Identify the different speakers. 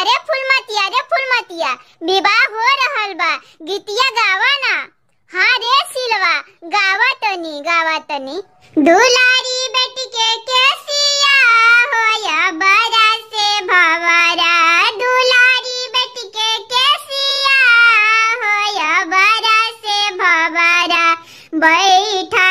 Speaker 1: अरे फुलमतिया अरे फुलमतिया विवाह हो रहल बा गीतिया गावा ना हाँ रे सिलवा गावा तनी गावा तनी दुलारी बेटी के केसिया होया बड़ा से भवरा दुलारी बेटी के केसिया होया बड़ा से भवरा बैठा